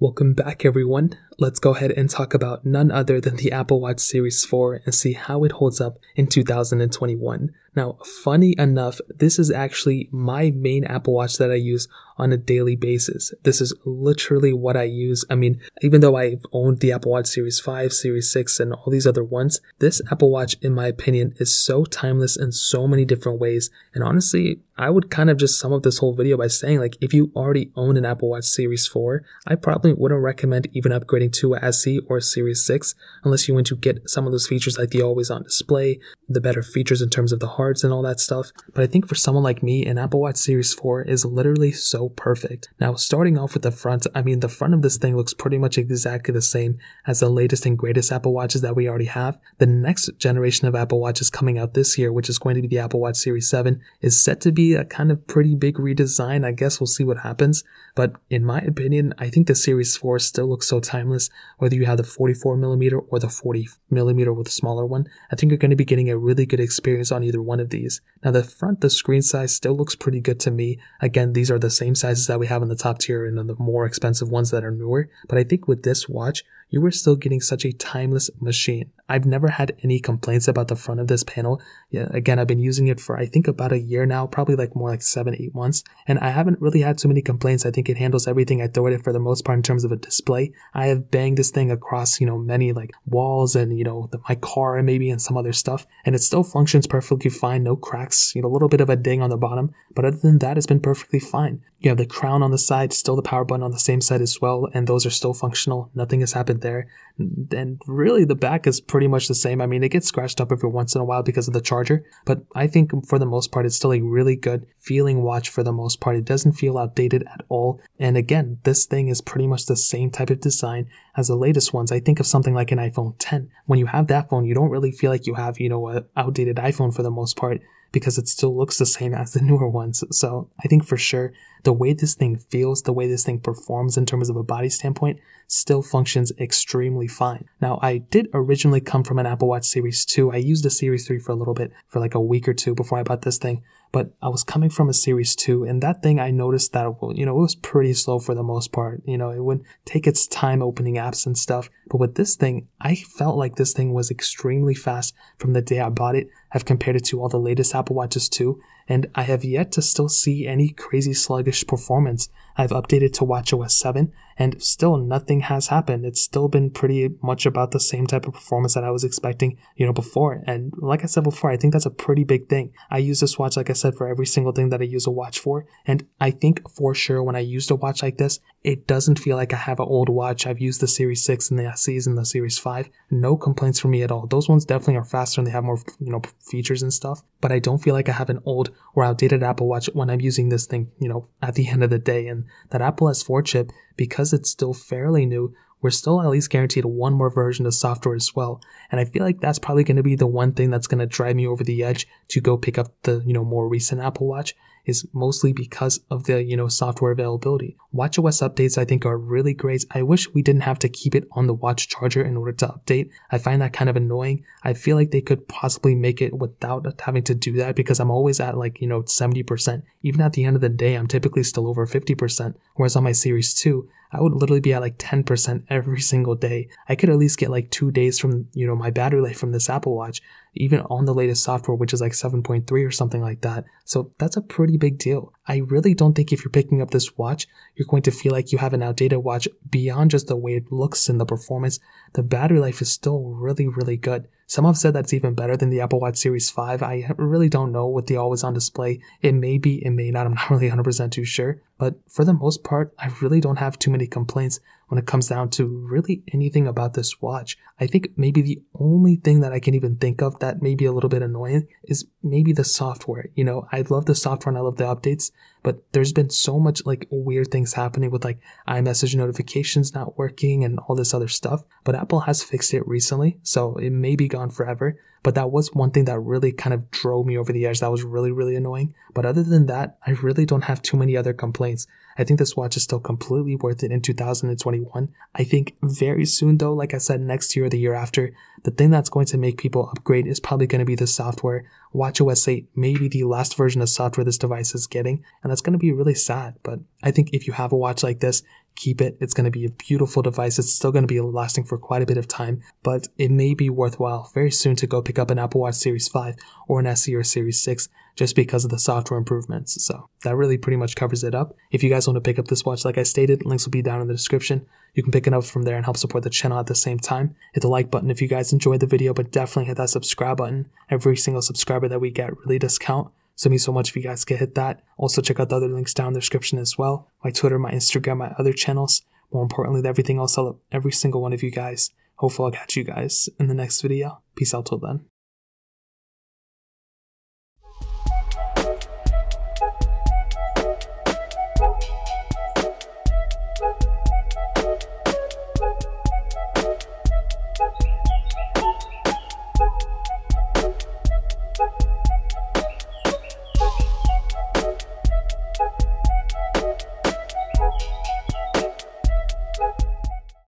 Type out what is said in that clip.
Welcome back, everyone. Let's go ahead and talk about none other than the Apple Watch Series 4 and see how it holds up in 2021. Now, funny enough, this is actually my main Apple Watch that I use on a daily basis. This is literally what I use. I mean, even though I've owned the Apple Watch Series 5, Series 6, and all these other ones, this Apple Watch, in my opinion, is so timeless in so many different ways. And honestly, I would kind of just sum up this whole video by saying, like, if you already own an Apple Watch Series 4, I probably wouldn't recommend even upgrading to a SE or a Series 6 unless you want to get some of those features like the always on display, the better features in terms of the hardware and all that stuff, but I think for someone like me, an Apple Watch Series 4 is literally so perfect. Now, starting off with the front, I mean, the front of this thing looks pretty much exactly the same as the latest and greatest Apple Watches that we already have. The next generation of Apple Watches coming out this year, which is going to be the Apple Watch Series 7, is set to be a kind of pretty big redesign. I guess we'll see what happens. But in my opinion, I think the Series 4 still looks so timeless, whether you have the 44 millimeter or the 40 millimeter with the smaller one. I think you're going to be getting a really good experience on either one one of these. Now the front, the screen size still looks pretty good to me. Again, these are the same sizes that we have in the top tier and the more expensive ones that are newer. But I think with this watch, you were still getting such a timeless machine. I've never had any complaints about the front of this panel. Yeah, again, I've been using it for I think about a year now, probably like more like seven, eight months, and I haven't really had too many complaints. I think it handles everything I throw at it for the most part in terms of a display. I have banged this thing across, you know, many like walls and, you know, the, my car maybe and some other stuff, and it still functions perfectly fine, no cracks, you know, a little bit of a ding on the bottom, but other than that, it's been perfectly fine. You have the crown on the side, still the power button on the same side as well, and those are still functional. Nothing has happened there. And really, the back is pretty much the same. I mean, it gets scratched up every once in a while because of the charger, but I think for the most part, it's still a really good feeling watch for the most part. It doesn't feel outdated at all. And again, this thing is pretty much the same type of design as the latest ones. I think of something like an iPhone 10. When you have that phone, you don't really feel like you have, you know, an outdated iPhone for the most part because it still looks the same as the newer ones. So I think for sure the way this thing feels, the way this thing performs in terms of a body standpoint, still functions extremely fine. Now, I did originally come from an Apple Watch Series 2. I used the Series 3 for a little bit, for like a week or two before I bought this thing but I was coming from a series two, and that thing I noticed that you know it was pretty slow for the most part. You know, it would take its time opening apps and stuff. But with this thing, I felt like this thing was extremely fast from the day I bought it. I've compared it to all the latest Apple Watches too, and I have yet to still see any crazy sluggish performance. I've updated to WatchOS 7, and still nothing has happened. It's still been pretty much about the same type of performance that I was expecting, you know, before. And like I said before, I think that's a pretty big thing. I use this watch, like I said, for every single thing that I use a watch for. And I think for sure when I used a watch like this, it doesn't feel like I have an old watch. I've used the Series 6 and the SEs and the Series 5. No complaints from me at all. Those ones definitely are faster and they have more, you know, features and stuff. But I don't feel like I have an old or outdated Apple Watch when I'm using this thing, you know, at the end of the day. And that Apple S4 chip, because it's still fairly new, we're still at least guaranteed one more version of software as well. And I feel like that's probably going to be the one thing that's going to drive me over the edge to go pick up the, you know, more recent Apple Watch is mostly because of the, you know, software availability. WatchOS updates I think are really great. I wish we didn't have to keep it on the watch charger in order to update. I find that kind of annoying. I feel like they could possibly make it without having to do that because I'm always at like, you know, 70%. Even at the end of the day, I'm typically still over 50%. Whereas on my Series 2, I would literally be at like 10% every single day. I could at least get like two days from, you know, my battery life from this Apple Watch, even on the latest software, which is like 7.3 or something like that. So that's a pretty big deal. I really don't think if you're picking up this watch, you're going to feel like you have an outdated watch beyond just the way it looks and the performance. The battery life is still really, really good. Some have said that's even better than the Apple Watch Series 5. I really don't know with the always on display. It may be, it may not. I'm not really 100% too sure. But for the most part, I really don't have too many complaints when it comes down to really anything about this watch. I think maybe the only thing that I can even think of that may be a little bit annoying is maybe the software. You know, I love the software and I love the updates, but there's been so much like weird things happening with like iMessage notifications not working and all this other stuff. But Apple has fixed it recently, so it may be gone forever. But that was one thing that really kind of drove me over the edge. That was really, really annoying. But other than that, I really don't have too many other complaints. I think this watch is still completely worth it in 2021. I think very soon though, like I said, next year or the year after, the thing that's going to make people upgrade is probably going to be the software. WatchOS 8 may be the last version of software this device is getting, and that's going to be really sad. But I think if you have a watch like this, keep it. It's going to be a beautiful device. It's still going to be lasting for quite a bit of time, but it may be worthwhile very soon to go pick up an Apple Watch Series 5 or an SE or Series 6 just because of the software improvements. So that really pretty much covers it up. If you guys want to pick up this watch, like I stated, links will be down in the description. You can pick it up from there and help support the channel at the same time. Hit the like button if you guys enjoyed the video, but definitely hit that subscribe button. Every single subscriber that we get really discount so me so much if you guys can hit that. Also check out the other links down in the description as well. My Twitter, my Instagram, my other channels. More importantly, everything else, I'll every single one of you guys. Hopefully I'll catch you guys in the next video. Peace out till then.